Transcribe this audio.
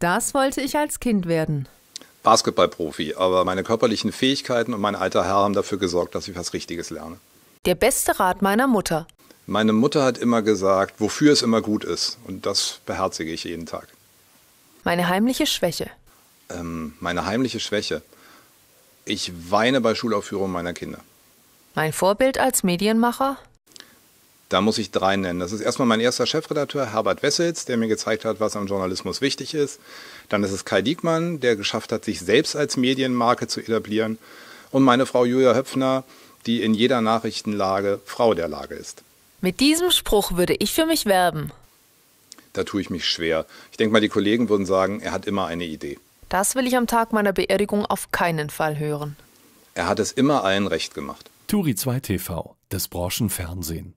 Das wollte ich als Kind werden. Basketballprofi, aber meine körperlichen Fähigkeiten und mein alter Herr haben dafür gesorgt, dass ich was Richtiges lerne. Der beste Rat meiner Mutter. Meine Mutter hat immer gesagt, wofür es immer gut ist. Und das beherzige ich jeden Tag. Meine heimliche Schwäche. Ähm, meine heimliche Schwäche. Ich weine bei Schulaufführungen meiner Kinder. Mein Vorbild als Medienmacher? Da muss ich drei nennen. Das ist erstmal mein erster Chefredakteur, Herbert Wessels, der mir gezeigt hat, was am Journalismus wichtig ist. Dann ist es Kai Diekmann, der geschafft hat, sich selbst als Medienmarke zu etablieren. Und meine Frau Julia Höpfner, die in jeder Nachrichtenlage Frau der Lage ist. Mit diesem Spruch würde ich für mich werben. Da tue ich mich schwer. Ich denke mal, die Kollegen würden sagen, er hat immer eine Idee. Das will ich am Tag meiner Beerdigung auf keinen Fall hören. Er hat es immer allen recht gemacht. Turi 2 TV, das Branchenfernsehen.